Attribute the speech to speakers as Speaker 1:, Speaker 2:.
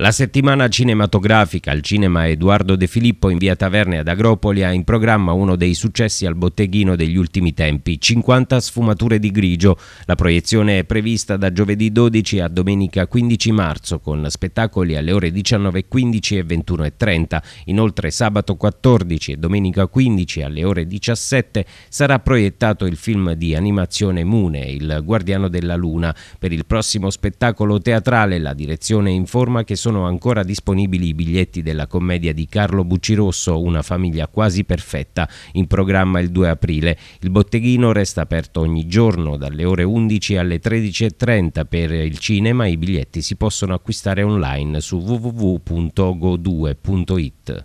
Speaker 1: La settimana cinematografica al cinema Edoardo De Filippo in via Taverne ad Agropoli ha in programma uno dei successi al botteghino degli ultimi tempi, 50 sfumature di grigio. La proiezione è prevista da giovedì 12 a domenica 15 marzo con spettacoli alle ore 19.15 e 21.30. Inoltre sabato 14 e domenica 15 alle ore 17 sarà proiettato il film di animazione Mune, Il guardiano della luna. Per il prossimo spettacolo teatrale la direzione informa che sono sono ancora disponibili i biglietti della commedia di Carlo Buccirosso, Una famiglia quasi perfetta, in programma il 2 aprile. Il botteghino resta aperto ogni giorno dalle ore 11 alle 13.30 per il cinema. I biglietti si possono acquistare online su www.go2.it.